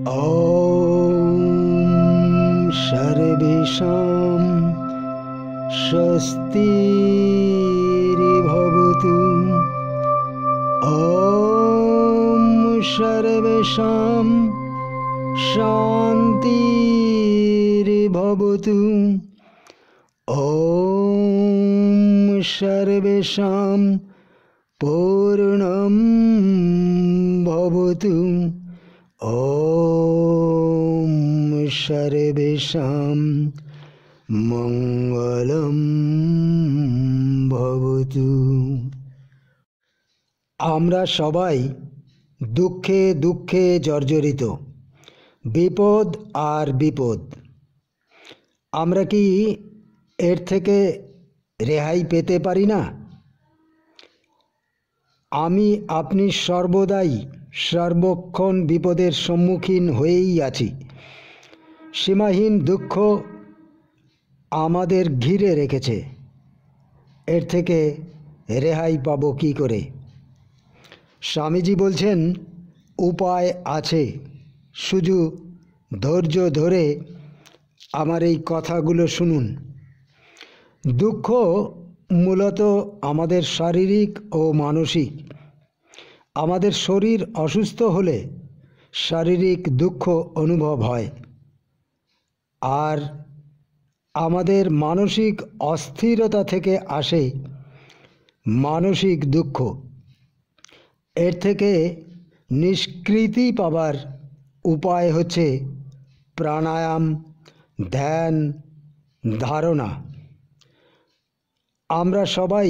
ॐ सर्वेषां स्वस्तिर्भवतु ॐ सर्वेषां शान्तिर्भवतु ॐ सर्वेषां पूर्णं भवतु ॐ সর্বেশাম মঙ্গলম ভবতু আমরা সবাই দুঃখে দুঃখে জর্জরিত বিপদ আর বিপদ আমরা কি এর থেকে রেহাই পেতে পারি না আমি আপনি সর্বদাই সর্বক্ষণ বিপদের সম্মুখীন হয়েই আছি সীমাহীন দুঃখ আমাদের ঘিরে রেখেছে এর থেকে রেহাই পাবো কী করে স্বামীজি বলছেন উপায় আছে শুধু ধৈর্য ধরে আমার এই কথাগুলো শুনুন দুঃখ মূলত আমাদের শারীরিক ও মানসিক আমাদের শরীর অসুস্থ হলে শারীরিক দুঃখ অনুভব হয় আর আমাদের মানসিক অস্থিরতা থেকে আসে মানসিক দুঃখ এর থেকে নিষ্কৃতি পাবার উপায় হচ্ছে প্রাণায়াম ধ্যান ধারণা আমরা সবাই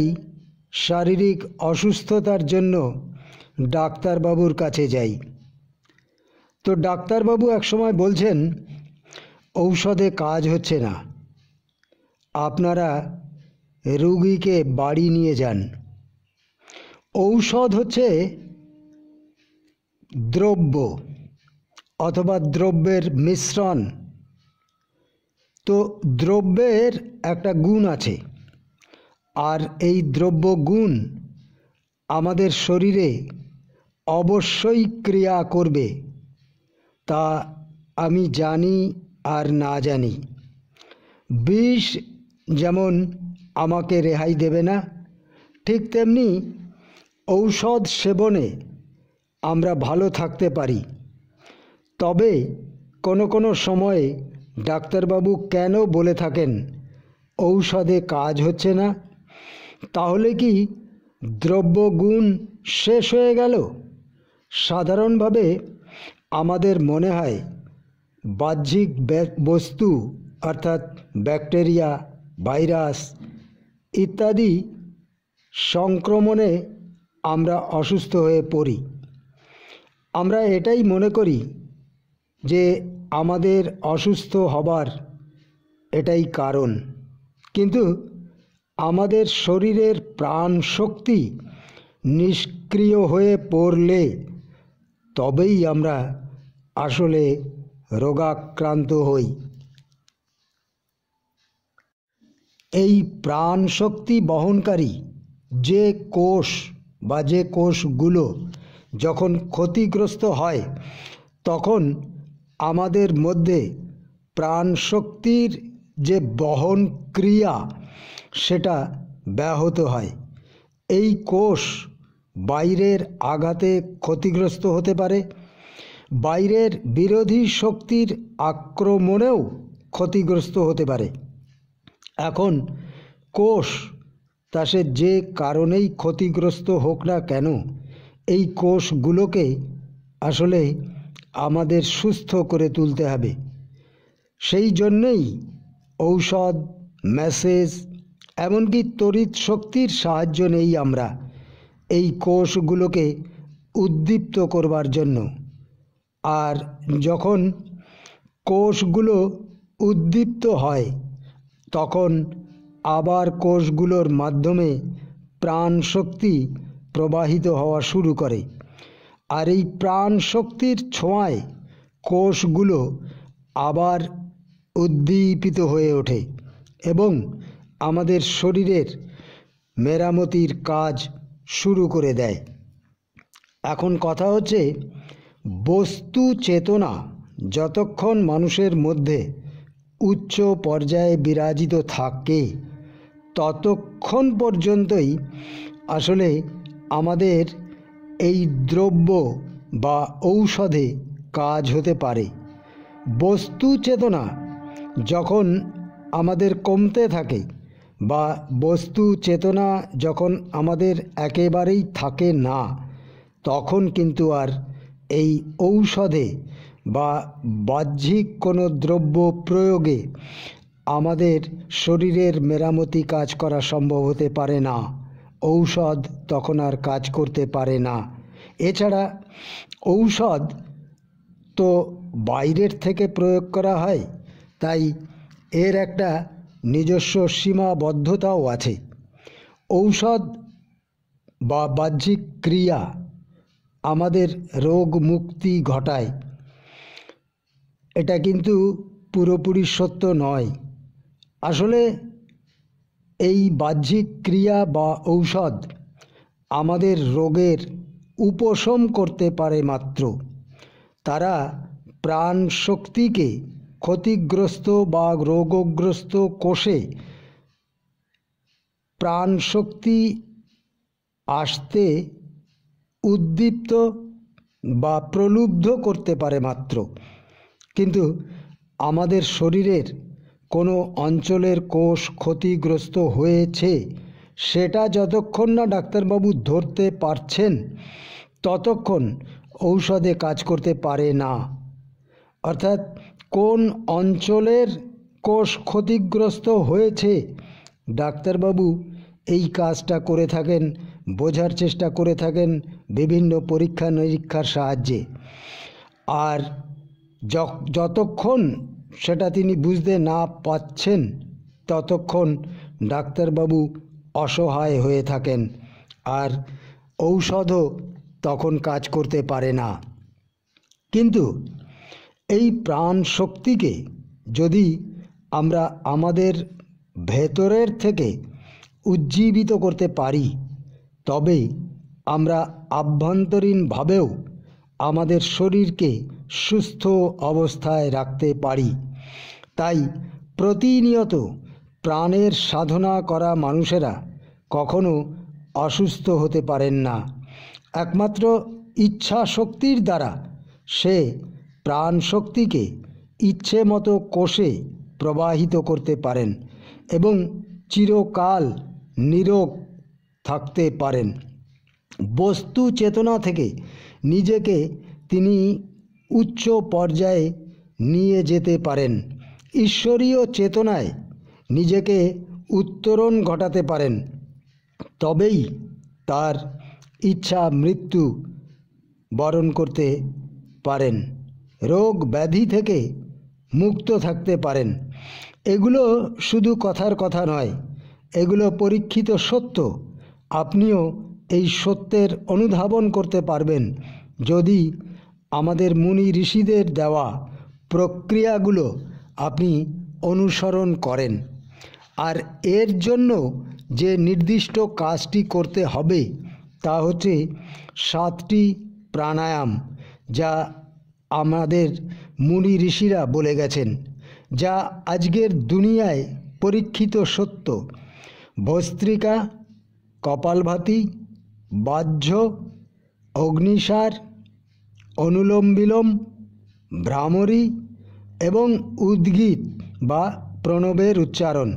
শারীরিক অসুস্থতার জন্য ডাক্তারবাবুর কাছে যাই তো ডাক্তারবাবু একসময় বলছেন ঔষধে কাজ হচ্ছে না আপনারা রুগীকে বাড়ি নিয়ে যান ঔষধ হচ্ছে দ্রব্য অথবা দ্রব্যের মিশ্রণ তো দ্রব্যের একটা গুণ আছে আর এই দ্রব্য গুণ আমাদের শরীরে অবশ্যই ক্রিয়া করবে তা আমি জানি আর না জানি বিষ যেমন আমাকে রেহাই দেবে না ঠিক তেমনি ঔষধ সেবনে আমরা ভালো থাকতে পারি তবে কোনো কোনো সময়ে ডাক্তারবাবু কেন বলে থাকেন ঔষধে কাজ হচ্ছে না তাহলে কি দ্রব্যগুণ শেষ হয়ে গেল সাধারণভাবে আমাদের মনে হয় বাহ্যিক বস্তু অর্থাৎ ব্যাকটেরিয়া ভাইরাস ইত্যাদি সংক্রমণে আমরা অসুস্থ হয়ে পড়ি আমরা এটাই মনে করি যে আমাদের অসুস্থ হবার এটাই কারণ কিন্তু আমাদের শরীরের প্রাণ শক্তি নিষ্ক্রিয় হয়ে পড়লে তবেই আমরা আসলে রোগাক্রান্ত হই এই প্রাণ শক্তি বহনকারী যে কোষ বা যে কোষগুলো যখন ক্ষতিগ্রস্ত হয় তখন আমাদের মধ্যে প্রাণশক্তির যে বহন ক্রিয়া সেটা ব্যাহত হয় এই কোষ বাইরের আঘাতে ক্ষতিগ্রস্ত হতে পারে বাইরের বিরোধী শক্তির আক্রমণেও ক্ষতিগ্রস্ত হতে পারে এখন কোষ তা সে যে কারণেই ক্ষতিগ্রস্ত হোক না কেন এই কোষগুলোকে আসলে আমাদের সুস্থ করে তুলতে হবে সেই জন্যেই ঔষধ মেসেজ এমনকি তড়িৎ শক্তির সাহায্য নেই আমরা এই কোষগুলোকে উদ্দীপ্ত করবার জন্য আর যখন কোষগুলো উদ্দীপ্ত হয় তখন আবার কোষগুলোর মাধ্যমে প্রাণশক্তি প্রবাহিত হওয়া শুরু করে আর এই প্রাণশক্তির ছোঁয়ায় কোষগুলো আবার উদ্দীপিত হয়ে ওঠে এবং আমাদের শরীরের মেরামতির কাজ শুরু করে দেয় এখন কথা হচ্ছে বস্তু চেতনা যতক্ষণ মানুষের মধ্যে উচ্চ পর্যায়ে বিরাজিত থাকে ততক্ষণ পর্যন্তই আসলে আমাদের এই দ্রব্য বা ঔষধে কাজ হতে পারে বস্তু চেতনা যখন আমাদের কমতে থাকে বা বস্তু চেতনা যখন আমাদের একেবারেই থাকে না তখন কিন্তু আর এই ঔষধে বা বাহ্যিক কোনো দ্রব্য প্রয়োগে আমাদের শরীরের মেরামতি কাজ করা সম্ভব হতে পারে না ঔষধ তখন আর কাজ করতে পারে না এছাড়া ঔষধ তো বাইরের থেকে প্রয়োগ করা হয় তাই এর একটা নিজস্ব সীমাবদ্ধতাও আছে ঔষধ বা বাহ্যিক ক্রিয়া আমাদের রোগ মুক্তি ঘটায় এটা কিন্তু পুরোপুরি সত্য নয় আসলে এই বাহ্যিক ক্রিয়া বা ঔষধ আমাদের রোগের উপশম করতে পারে মাত্র তারা প্রাণ শক্তিকে ক্ষতিগ্রস্ত বা রোগগ্রস্ত কোষে প্রাণ শক্তি আসতে উদ্দীপ্ত বা প্রলুব্ধ করতে পারে মাত্র কিন্তু আমাদের শরীরের কোনো অঞ্চলের কোষ ক্ষতিগ্রস্ত হয়েছে সেটা যতক্ষণ না ডাক্তারবাবু ধরতে পারছেন ততক্ষণ ঔষধে কাজ করতে পারে না অর্থাৎ কোন অঞ্চলের কোষ ক্ষতিগ্রস্ত হয়েছে ডাক্তারবাবু এই কাজটা করে থাকেন বোঝার চেষ্টা করে থাকেন বিভিন্ন পরীক্ষা নিরীক্ষার সাহায্যে আর যতক্ষণ সেটা তিনি বুঝতে না পাচ্ছেন ততক্ষণ ডাক্তারবাবু অসহায় হয়ে থাকেন আর ঔষধও তখন কাজ করতে পারে না কিন্তু এই প্রাণ শক্তিকে যদি আমরা আমাদের ভেতরের থেকে উজ্জীবিত করতে পারি তবে আমরা আভ্যন্তরীণভাবেও আমাদের শরীরকে সুস্থ অবস্থায় রাখতে পারি তাই প্রতিনিয়ত প্রাণের সাধনা করা মানুষেরা কখনো অসুস্থ হতে পারেন না একমাত্র ইচ্ছা শক্তির দ্বারা সে প্রাণ শক্তিকে ইচ্ছে মতো কোষে প্রবাহিত করতে পারেন এবং চিরকাল নিরোগ থাকতে পারেন বস্তু চেতনা থেকে নিজেকে তিনি উচ্চ পর্যায়ে নিয়ে যেতে পারেন ঈশ্বরীয় চেতনায় নিজেকে উত্তরণ ঘটাতে পারেন তবেই তার ইচ্ছা মৃত্যু বরণ করতে পারেন রোগ ব্যাধি থেকে মুক্ত থাকতে পারেন এগুলো শুধু কথার কথা নয় এগুলো পরীক্ষিত সত্য আপনিও এই সত্যের অনুধাবন করতে পারবেন যদি আমাদের মুনি ঋষিদের দেওয়া প্রক্রিয়াগুলো আপনি অনুসরণ করেন আর এর জন্য যে নির্দিষ্ট কাজটি করতে হবে তা হচ্ছে সাতটি প্রাণায়াম যা আমাদের মুনি ঋষিরা বলে গেছেন যা আজকের দুনিয়ায় পরীক্ষিত সত্য ভস্ত্রিকা কপালভাতি বাহ্য অগ্নিসার অনুলোম বিলোম ভ্রামরী এবং উদ্গীত বা প্রণবের উচ্চারণ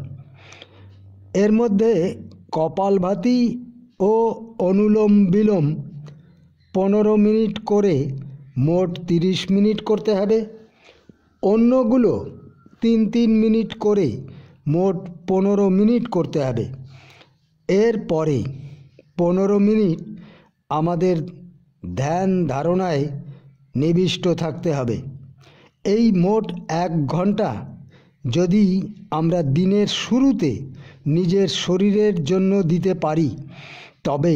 এর মধ্যে কপালভাতি ও অনুলোম বিলোম পনেরো মিনিট করে মোট তিরিশ মিনিট করতে হবে অন্যগুলো তিন তিন মিনিট করে মোট পনেরো মিনিট করতে হবে এরপরে পনেরো মিনিট আমাদের ধ্যান ধারণায় নিবিষ্ট থাকতে হবে এই মোট এক ঘন্টা যদি আমরা দিনের শুরুতে নিজের শরীরের জন্য দিতে পারি তবে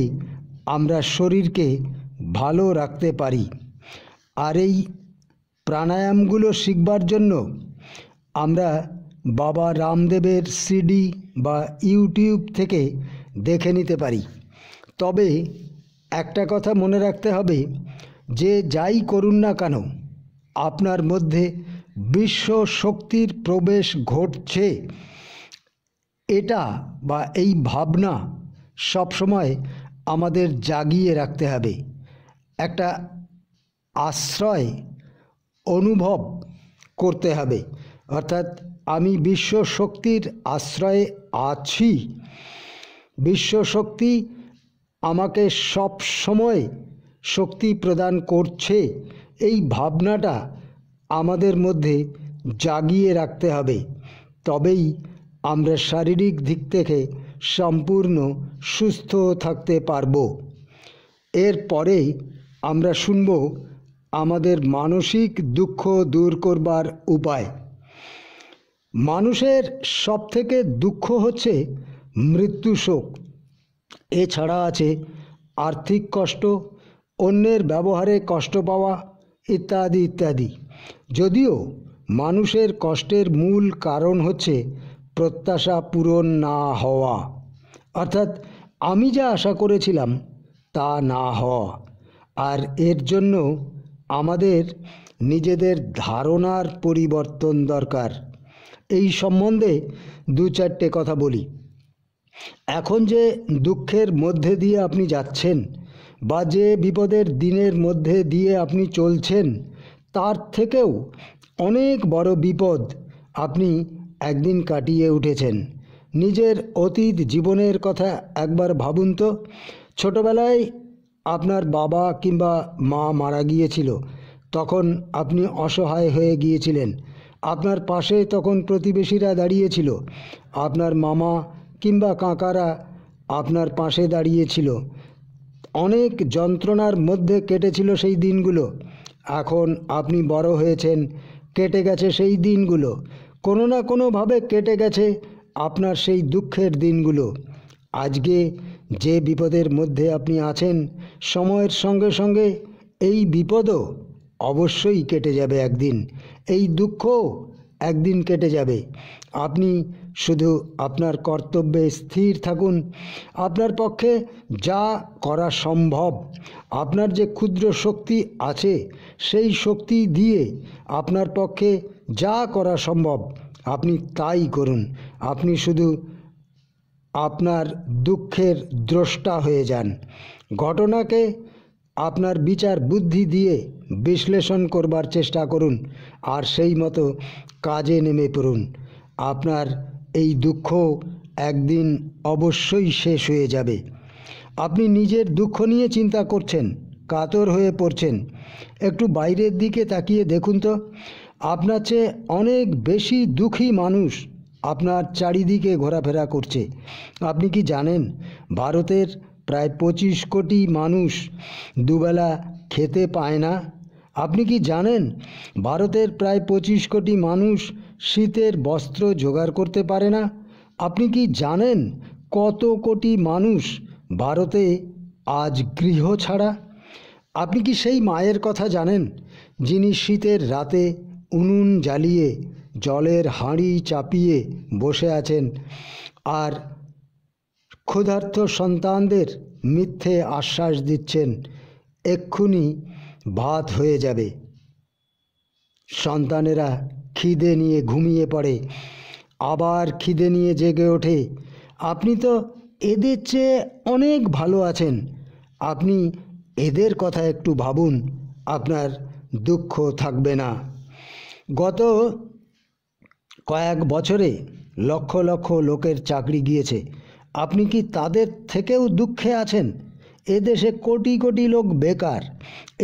আমরা শরীরকে ভালো রাখতে পারি আর এই প্রাণায়ামগুলো শিখবার জন্য আমরা বাবা রামদেবের সিডি বা ইউটিউব থেকে দেখে নিতে পারি তবে একটা কথা মনে রাখতে হবে যে যাই করুন না কেন আপনার মধ্যে বিশ্ব শক্তির প্রবেশ ঘটছে এটা বা এই ভাবনা সবসময় আমাদের জাগিয়ে রাখতে হবে একটা আশ্রয় অনুভব করতে হবে অর্থাৎ আমি বিশ্ব শক্তির আশ্রয়ে আছি বিশ্ব শক্তি আমাকে সব সময় শক্তি প্রদান করছে এই ভাবনাটা আমাদের মধ্যে জাগিয়ে রাখতে হবে তবেই আমরা শারীরিক দিক থেকে সম্পূর্ণ সুস্থ থাকতে পারব এরপরে আমরা শুনব আমাদের মানসিক দুঃখ দূর করবার উপায় মানুষের সবথেকে দুঃখ হচ্ছে মৃত্যু শোক এছাড়া আছে আর্থিক কষ্ট অন্যের ব্যবহারে কষ্ট পাওয়া ইত্যাদি ইত্যাদি যদিও মানুষের কষ্টের মূল কারণ হচ্ছে প্রত্যাশা পূরণ না হওয়া অর্থাৎ আমি যা আশা করেছিলাম তা না হওয়া আর এর জন্য আমাদের নিজেদের ধারণার পরিবর্তন দরকার এই সম্বন্ধে দু চারটে কথা বলি এখন যে দুঃখের মধ্যে দিয়ে আপনি যাচ্ছেন বা যে বিপদের দিনের মধ্যে দিয়ে আপনি চলছেন তার থেকেও অনেক বড় বিপদ আপনি একদিন কাটিয়ে উঠেছেন নিজের অতীত জীবনের কথা একবার ভাবুন তো ছোটোবেলায় আপনার বাবা কিংবা মা মারা গিয়েছিল তখন আপনি অসহায় হয়ে গিয়েছিলেন আপনার পাশে তখন প্রতিবেশীরা দাঁড়িয়েছিল আপনার মামা কিংবা কাকারা আপনার পাশে দাঁড়িয়েছিল অনেক যন্ত্রণার মধ্যে কেটেছিল সেই দিনগুলো এখন আপনি বড় হয়েছেন কেটে গেছে সেই দিনগুলো কোনো না কোনোভাবে কেটে গেছে আপনার সেই দুঃখের দিনগুলো আজকে যে বিপদের মধ্যে আপনি আছেন সময়ের সঙ্গে সঙ্গে এই বিপদও অবশ্যই কেটে যাবে একদিন এই দুঃখ একদিন কেটে যাবে আপনি শুধু আপনার কর্তব্যে স্থির থাকুন আপনার পক্ষে যা করা সম্ভব আপনার যে ক্ষুদ্র শক্তি আছে সেই শক্তি দিয়ে আপনার পক্ষে যা করা সম্ভব আপনি তাই করুন আপনি শুধু আপনার দুঃখের দ্রষ্টা হয়ে যান ঘটনাকে আপনার বিচার বুদ্ধি দিয়ে বিশ্লেষণ করবার চেষ্টা করুন আর সেই মতো কাজে নেমে পড়ুন আপনার এই দুঃখ একদিন অবশ্যই শেষ হয়ে যাবে আপনি নিজের দুঃখ নিয়ে চিন্তা করছেন কাতর হয়ে পড়ছেন একটু বাইরের দিকে তাকিয়ে দেখুন তো আপনার চেয়ে অনেক বেশি দুঃখী মানুষ আপনার চারিদিকে ঘোরাফেরা করছে আপনি কি জানেন ভারতের প্রায় পঁচিশ কোটি মানুষ দুবেলা খেতে পায় না আপনি কি জানেন ভারতের প্রায় পঁচিশ কোটি মানুষ শীতের বস্ত্র জোগাড় করতে পারে না আপনি কি জানেন কত কোটি মানুষ ভারতে আজ গৃহ ছাড়া আপনি কি সেই মায়ের কথা জানেন যিনি শীতের রাতে উনুন জ্বালিয়ে জলের হাঁড়ি চাপিয়ে বসে আছেন আর ক্ষুধার্ত সন্তানদের মিথ্যে আশ্বাস দিচ্ছেন এক্ষুনি ভাত হয়ে যাবে সন্তানেরা খিদে নিয়ে ঘুমিয়ে পড়ে আবার খিদে নিয়ে জেগে ওঠে আপনি তো এদের চেয়ে অনেক ভালো আছেন আপনি এদের কথা একটু ভাবুন আপনার দুঃখ থাকবে না গত কয়েক বছরে লক্ষ লক্ষ লোকের চাকরি গিয়েছে আপনি কি তাদের থেকেও দুঃখে আছেন এদেশে কোটি কোটি লোক বেকার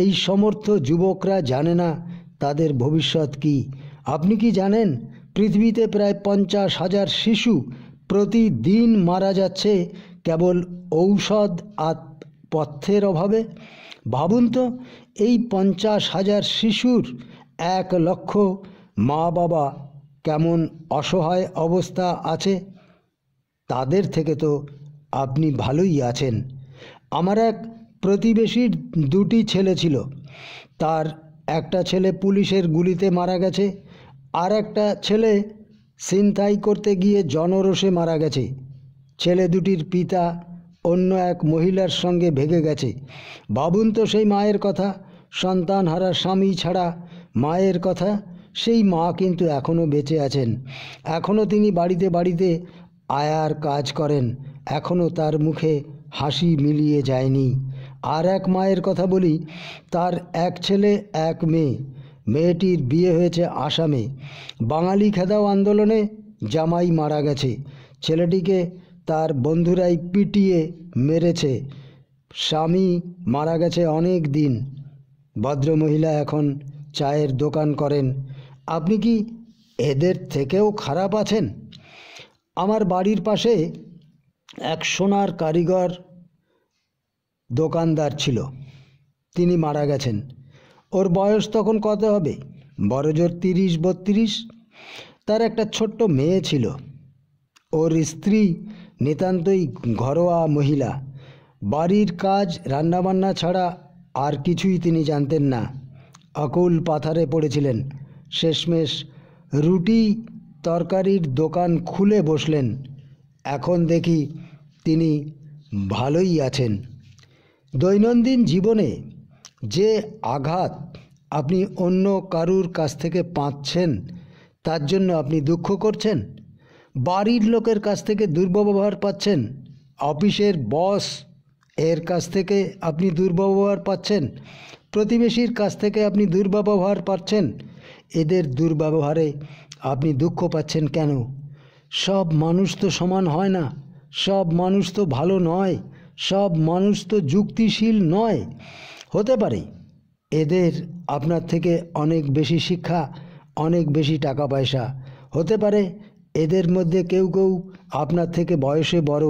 এই সমর্থ যুবকরা জানে না তাদের ভবিষ্যৎ কি আপনি কি জানেন পৃথিবীতে প্রায় পঞ্চাশ হাজার শিশু প্রতিদিন মারা যাচ্ছে কেবল ঔষধ আর পথ্যের অভাবে ভাবুন তো এই পঞ্চাশ হাজার শিশুর এক লক্ষ মা বাবা কেমন অসহায় অবস্থা আছে তাদের থেকে তো আপনি ভালোই আছেন আমার এক প্রতিবেশীর দুটি ছেলে ছিল তার একটা ছেলে পুলিশের গুলিতে মারা গেছে আর একটা ছেলে ছিনতাই করতে গিয়ে জনরোষে মারা গেছে ছেলে দুটির পিতা অন্য এক মহিলার সঙ্গে ভেগে গেছে বাবুন তো সেই মায়ের কথা সন্তান হারা স্বামী ছাড়া মায়ের কথা সেই মা কিন্তু এখনও বেঁচে আছেন এখনও তিনি বাড়িতে বাড়িতে আয়ার কাজ করেন এখনও তার মুখে হাসি মিলিয়ে যায়নি আর এক মায়ের কথা বলি তার এক ছেলে এক মেয়ে মেয়েটির বিয়ে হয়েছে আসামে বাঙালি খেদাও আন্দোলনে জামাই মারা গেছে ছেলেটিকে তার বন্ধুরাই পিটিয়ে মেরেছে স্বামী মারা গেছে অনেক দিন ভদ্রমহিলা এখন চায়ের দোকান করেন আপনি কি এদের থেকেও খারাপ আছেন আমার বাড়ির পাশে এক সোনার কারিগর দোকানদার ছিল তিনি মারা গেছেন ওর বয়স তখন কত হবে বড়জোর তিরিশ বত্রিশ তার একটা ছোট্ট মেয়ে ছিল ওর স্ত্রী নিতান্তই ঘরোয়া মহিলা বাড়ির কাজ রান্নাবান্না ছাড়া আর কিছুই তিনি জানতেন না অকুল পাথারে পড়েছিলেন শেষমেশ রুটি তরকারির দোকান খুলে বসলেন এখন দেখি তিনি ভালোই আছেন দৈনন্দিন জীবনে যে আঘাত আপনি অন্য কারুর কাছ থেকে পাচ্ছেন তার জন্য আপনি দুঃখ করছেন বাড়ির লোকের কাছ থেকে দুর্ব্যবহার পাচ্ছেন অফিসের বস এর কাছ থেকে আপনি দুর্ব্যবহার পাচ্ছেন প্রতিবেশীর কাছ থেকে আপনি দুর্ব্যবহার পাচ্ছেন এদের দুর্ব্যবহারে আপনি দুঃখ পাচ্ছেন কেন সব মানুষ তো সমান হয় না সব মানুষ তো ভালো নয় সব মানুষ তো যুক্তিশীল নয় হতে পারে এদের আপনার থেকে অনেক বেশি শিক্ষা অনেক বেশি টাকা পয়সা হতে পারে এদের মধ্যে কেউ কেউ আপনার থেকে বয়সে বড়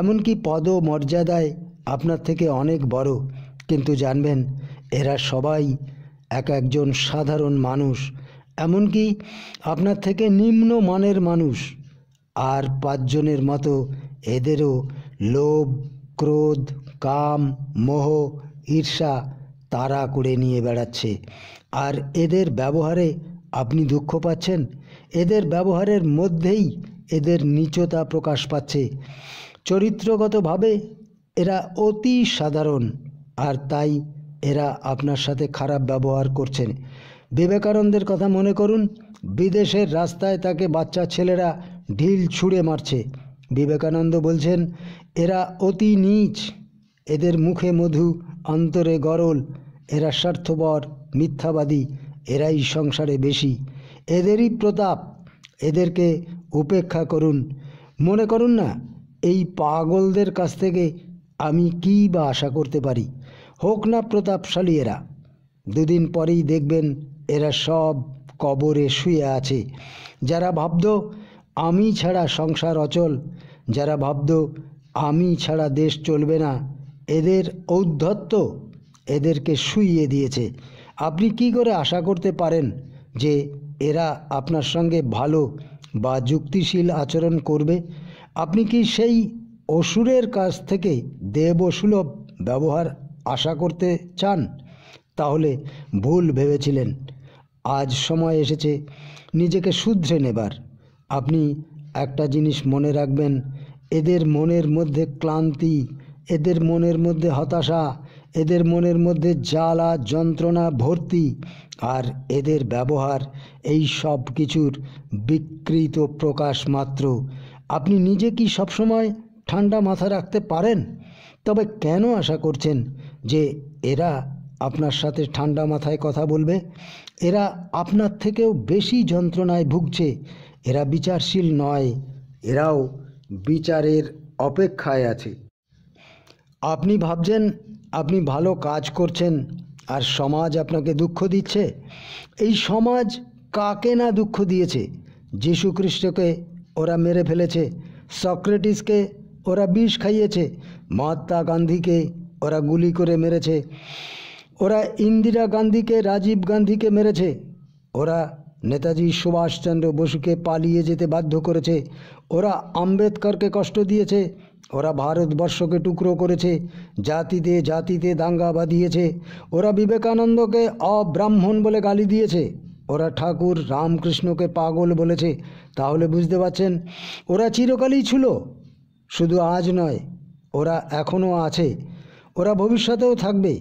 এমনকি পদ মর্যাদায় আপনার থেকে অনেক বড় কিন্তু জানবেন এরা সবাই এক একজন সাধারণ মানুষ এমনকি আপনার থেকে নিম্ন মানের মানুষ আর পাঁচজনের মতো এদেরও লোভ ক্রোধ কাম মোহ ঈর্ষা তারা করে নিয়ে বেড়াচ্ছে আর এদের ব্যবহারে আপনি দুঃখ পাচ্ছেন এদের ব্যবহারের মধ্যেই এদের নিচতা প্রকাশ পাচ্ছে চরিত্রগতভাবে এরা অতি সাধারণ আর তাই এরা আপনার সাথে খারাপ ব্যবহার করছেন বিবেকানন্দের কথা মনে করুন বিদেশের রাস্তায় তাকে বাচ্চা ছেলেরা ঢিল ছুঁড়ে মারছে বিবেকানন্দ বলছেন এরা অতি নীচ এদের মুখে মধু অন্তরে গরল এরা স্বার্থপর মিথ্যাবাদী এরাই সংসারে বেশি এদেরই প্রতাপ এদেরকে উপেক্ষা করুন মনে করুন না এই পাগলদের কাছ থেকে আমি কি বা আশা করতে পারি হোক না প্রতাপশালী এরা দুদিন পরেই দেখবেন এরা সব কবরে শুয়ে আছে যারা ভাবদ আমি ছাড়া সংসার অচল যারা ভাবদ আমি ছাড়া দেশ চলবে না এদের ঔদ্ধত্য এদেরকে শুইয়ে দিয়েছে আপনি কি করে আশা করতে পারেন যে এরা আপনার সঙ্গে ভালো বা যুক্তিশীল আচরণ করবে আপনি কি সেই অসুরের কাছ থেকে দেবসুলভ ব্যবহার আশা করতে চান তাহলে ভুল ভেবেছিলেন আজ সময় এসেছে নিজেকে শুধরে নেবার আপনি একটা জিনিস মনে রাখবেন এদের মনের মধ্যে ক্লান্তি এদের মনের মধ্যে হতাশা এদের মনের মধ্যে জ্বালা যন্ত্রণা ভর্তি আর এদের ব্যবহার এই সব কিছুর বিকৃত প্রকাশ মাত্র আপনি নিজে কি সবসময় ঠান্ডা মাথা রাখতে পারেন তবে কেন আশা করছেন যে এরা আপনার সাথে ঠান্ডা মাথায় কথা বলবে এরা আপনার থেকেও বেশি যন্ত্রণায় ভুগছে এরা বিচারশীল নয় এরাও বিচারের অপেক্ষায় আছে আপনি ভাবছেন আপনি ভালো কাজ করছেন আর সমাজ আপনাকে দুঃখ দিচ্ছে এই সমাজ কাকে না দুঃখ দিয়েছে খ্রিস্টকে ওরা মেরে ফেলেছে সক্রেটিসকে ওরা বিষ খাইয়েছে মহাত্মা গান্ধীকে ওরা গুলি করে মেরেছে ওরা ইন্দিরা গান্ধীকে রাজীব গান্ধীকে মেরেছে ওরা নেতাজি সুভাষচন্দ্র বসুকে পালিয়ে যেতে বাধ্য করেছে ওরা আম্বেদকরকে কষ্ট দিয়েছে ওরা ভারতবর্ষকে টুকরো করেছে জাতিতে জাতিতে দাঙ্গা বাঁধিয়েছে ওরা বিবেকানন্দকে অব্রাহ্মণ বলে গালি দিয়েছে ওরা ঠাকুর রামকৃষ্ণকে পাগল বলেছে তাহলে বুঝতে পারছেন ওরা চিরকালই ছিল শুধু আজ নয় ওরা এখনও আছে ওরা ভবিষ্যতেও থাকবে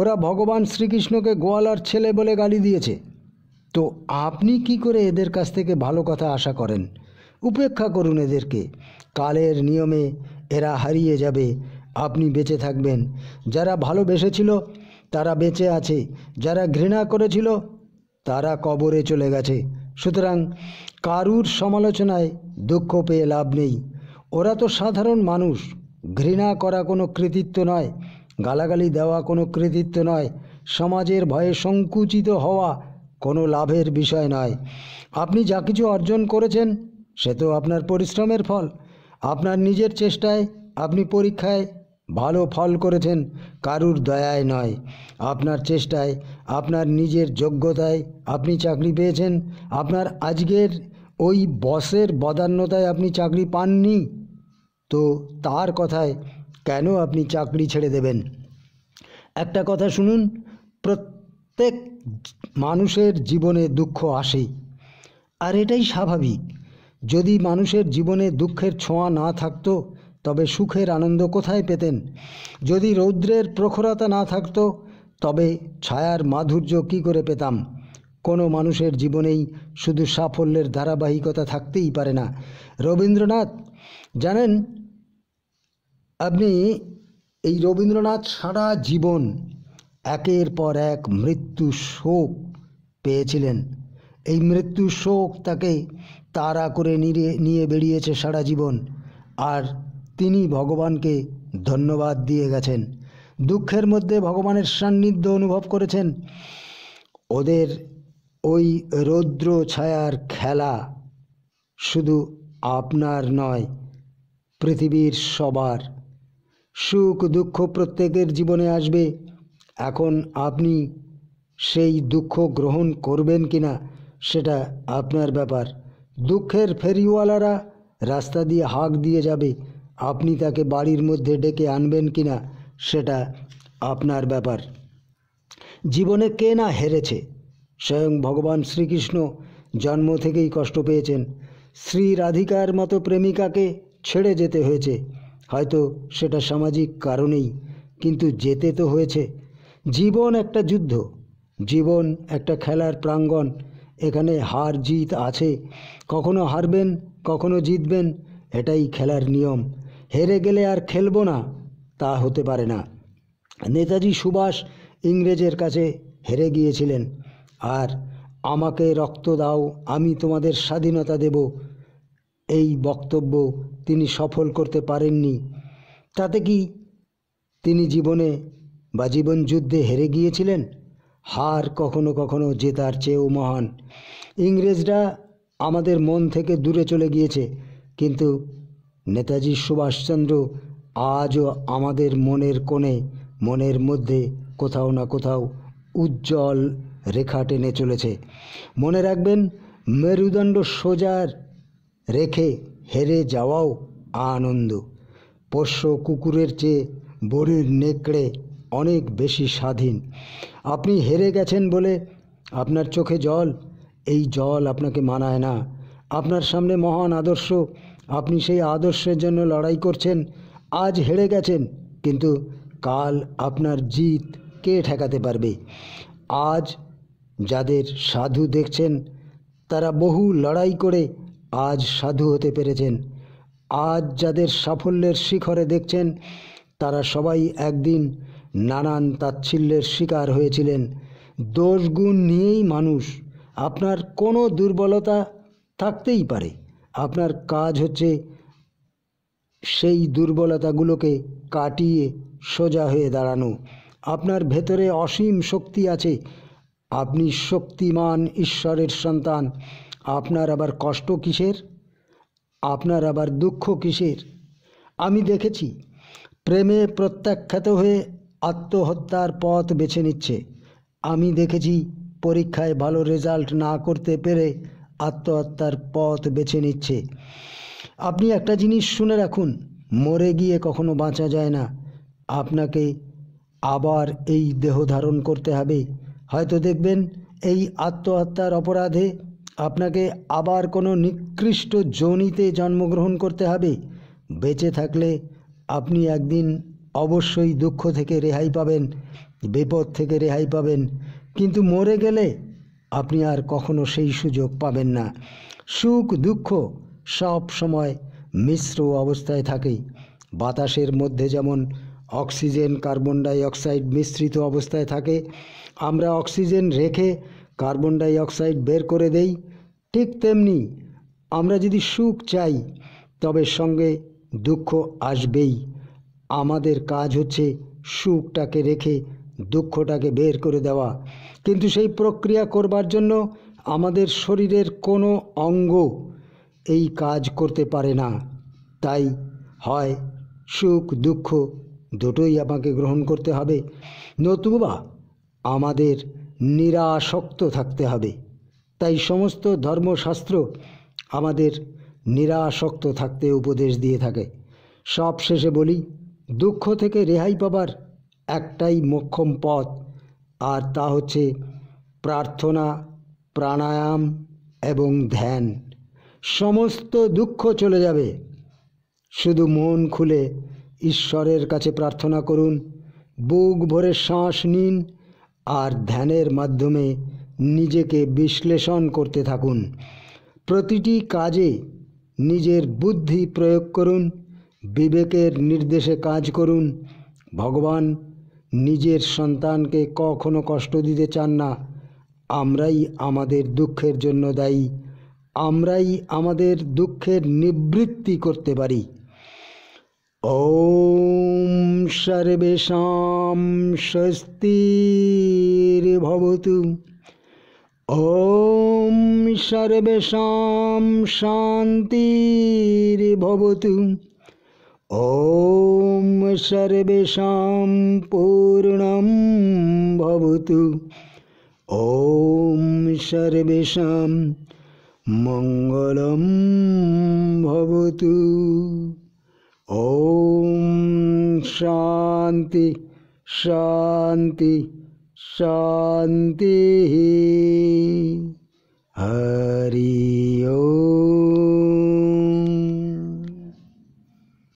ওরা ভগবান শ্রীকৃষ্ণকে গোয়ালার ছেলে বলে গালি দিয়েছে তো আপনি কি করে এদের কাছ থেকে ভালো কথা আশা করেন উপেক্ষা করুন এদেরকে কালের নিয়মে এরা হারিয়ে যাবে আপনি বেঁচে থাকবেন যারা ভালোবেসেছিল তারা বেঁচে আছে যারা ঘৃণা করেছিল তারা কবরে চলে গেছে সুতরাং কারুর সমালোচনায় দুঃখ পেয়ে লাভ নেই ওরা তো সাধারণ মানুষ ঘৃণা করা কোনো কৃতিত্ব নয় গালাগালি দেওয়া কোনো কৃতিত্ব নয় সমাজের ভয়ে সংকুচিত হওয়া কোনো লাভের বিষয় নয় আপনি যা কিছু অর্জন করেছেন সে তো আপনার পরিশ্রমের ফল আপনার নিজের চেষ্টায় আপনি পরীক্ষায় ভালো ফল করেছেন কারুর দয়ায় নয় আপনার চেষ্টায় আপনার নিজের যোগ্যতায় আপনি চাকরি পেয়েছেন আপনার আজকের ওই বসের বদান্যতায় আপনি চাকরি পাননি তো তার কথায় কেন আপনি চাকরি ছেড়ে দেবেন একটা কথা শুনুন প্রত্যেক মানুষের জীবনে দুঃখ আসেই আর এটাই স্বাভাবিক যদি মানুষের জীবনে দুঃখের ছোঁয়া না থাকতো তবে সুখের আনন্দ কোথায় পেতেন যদি রৌদ্রের প্রখরতা না থাকতো তবে ছায়ার মাধুর্য কি করে পেতাম কোনো মানুষের জীবনেই শুধু সাফল্যের ধারাবাহিকতা থাকতেই পারে না রবীন্দ্রনাথ জানেন আপনি এই রবীন্দ্রনাথ সারা জীবন একের পর এক মৃত্যু শোক পেয়েছিলেন এই মৃত্যু শোক তাকে তারা করে নিয়ে বেরিয়েছে সারা জীবন আর তিনি ভগবানকে ধন্যবাদ দিয়ে গেছেন দুঃখের মধ্যে ভগবানের সান্নিধ্য অনুভব করেছেন ওদের ওই রৌদ্র ছায়ার খেলা শুধু আপনার নয় পৃথিবীর সবার সুখ দুঃখ প্রত্যেকের জীবনে আসবে এখন আপনি সেই দুঃখ গ্রহণ করবেন কি না সেটা আপনার ব্যাপার দুঃখের ফেরিওয়ালারা রাস্তা দিয়ে হাঁক দিয়ে যাবে আপনি তাকে বাড়ির মধ্যে ডেকে আনবেন কি না সেটা আপনার ব্যাপার জীবনে কে না হেরেছে স্বয়ং ভগবান শ্রীকৃষ্ণ জন্ম থেকেই কষ্ট পেয়েছেন শ্রী রাধিকার মতো প্রেমিকাকে ছেড়ে যেতে হয়েছে হয়তো সেটা সামাজিক কারণেই কিন্তু যেতে তো হয়েছে জীবন একটা যুদ্ধ জীবন একটা খেলার প্রাঙ্গণ এখানে হার জিত আছে কখনো হারবেন কখনো জিতবেন এটাই খেলার নিয়ম হেরে গেলে আর খেলবো না তা হতে পারে না নেতাজি সুভাষ ইংরেজের কাছে হেরে গিয়েছিলেন আর আমাকে রক্ত দাও আমি তোমাদের স্বাধীনতা দেব এই বক্তব্য তিনি সফল করতে পারেননি তাতে কি তিনি জীবনে বা জীবন যুদ্ধে হেরে গিয়েছিলেন হার কখনো কখনো জেতার চেয়েও মহান ইংরেজরা আমাদের মন থেকে দূরে চলে গিয়েছে কিন্তু নেতাজি সুভাষচন্দ্র আজও আমাদের মনের কোণে মনের মধ্যে কোথাও না কোথাও উজ্জ্বল রেখা টেনে চলেছে মনে রাখবেন মেরুদণ্ড সোজার রেখে হেরে যাওয়াও আনন্দ পোষ্য কুকুরের চেয়ে বড়ির নেকড়ে অনেক বেশি স্বাধীন আপনি হেরে গেছেন বলে আপনার চোখে জল এই জল আপনাকে মানায় না আপনার সামনে মহান আদর্শ আপনি সেই আদর্শের জন্য লড়াই করছেন আজ হেরে গেছেন কিন্তু কাল আপনার জিত কে ঠেকাতে পারবে আজ যাদের সাধু দেখছেন তারা বহু লড়াই করে আজ সাধু হতে পেরেছেন আজ যাদের সাফল্যের শিখরে দেখছেন তারা সবাই একদিন নানান তাচ্ছিল্যের শিকার হয়েছিলেন দোষগুণ নিয়েই মানুষ আপনার কোনো দুর্বলতা থাকতেই পারে আপনার কাজ হচ্ছে সেই দুর্বলতাগুলোকে কাটিয়ে সোজা হয়ে দাঁড়ানো আপনার ভেতরে অসীম শক্তি আছে আপনি শক্তিমান ঈশ্বরের সন্তান আপনার আবার কষ্ট কিসের আপনার আবার দুঃখ কিসের আমি দেখেছি প্রেমে প্রত্যাখ্যাত হয়ে আত্মহত্যার পথ বেছে নিচ্ছে আমি দেখেছি পরীক্ষায় ভালো রেজাল্ট না করতে পেরে আত্মহত্যার পথ বেছে নিচ্ছে আপনি একটা জিনিস শুনে রাখুন মরে গিয়ে কখনো বাঁচা যায় না আপনাকে আবার এই দেহ ধারণ করতে হবে হয়তো দেখবেন এই আত্মহত্যার অপরাধে আপনাকে আবার কোনো নিকৃষ্ট যোনিতে জন্মগ্রহণ করতে হবে বেঁচে থাকলে আপনি একদিন অবশ্যই দুঃখ থেকে রেহাই পাবেন বিপদ থেকে রেহাই পাবেন কিন্তু মরে গেলে আপনি আর কখনো সেই সুযোগ পাবেন না সুখ দুঃখ সব সময় মিশ্র অবস্থায় থাকে বাতাসের মধ্যে যেমন অক্সিজেন কার্বন ডাই অক্সাইড মিশ্রিত অবস্থায় থাকে আমরা অক্সিজেন রেখে কার্বন ডাই অক্সাইড বের করে দেই ঠিক তেমনি আমরা যদি সুখ চাই তবে সঙ্গে দুঃখ আসবেই আমাদের কাজ হচ্ছে সুখটাকে রেখে দুঃখটাকে বের করে দেওয়া কিন্তু সেই প্রক্রিয়া করবার জন্য আমাদের শরীরের কোনো অঙ্গ এই কাজ করতে পারে না তাই হয় সুখ দুঃখ দুটোই আমাকে গ্রহণ করতে হবে নতুবা আমাদের নিরাসক্ত থাকতে হবে তাই সমস্ত ধর্মশাস্ত্র আমাদের নিরাসক্ত থাকতে উপদেশ দিয়ে থাকে সব শেষে বলি দুঃখ থেকে রেহাই পাবার একটাই মোক্ষম পথ আর তা হচ্ছে প্রার্থনা প্রাণায়াম এবং ধ্যান সমস্ত দুঃখ চলে যাবে শুধু মন খুলে ঈশ্বরের কাছে প্রার্থনা করুন বুক ভরে শ্বাস নিন আর ধ্যানের মাধ্যমে নিজেকে বিশ্লেষণ করতে থাকুন প্রতিটি কাজে নিজের বুদ্ধি প্রয়োগ করুন বিবেকের নির্দেশে কাজ করুন ভগবান নিজের সন্তানকে কখনো কষ্ট দিতে চান না আমরাই আমাদের দুঃখের জন্য দায়ী আমরাই আমাদের দুঃখের নিবৃত্তি করতে পারি ॐ सर्वेषां स्वस्तिर्भवतु ॐ सर्वेषां शान्तिर्भवतु ॐ सर्वेषां पूर्णं भवतु ॐ सर्वेषां मङ्गलं भवतु ओम शांति शांति शांति हर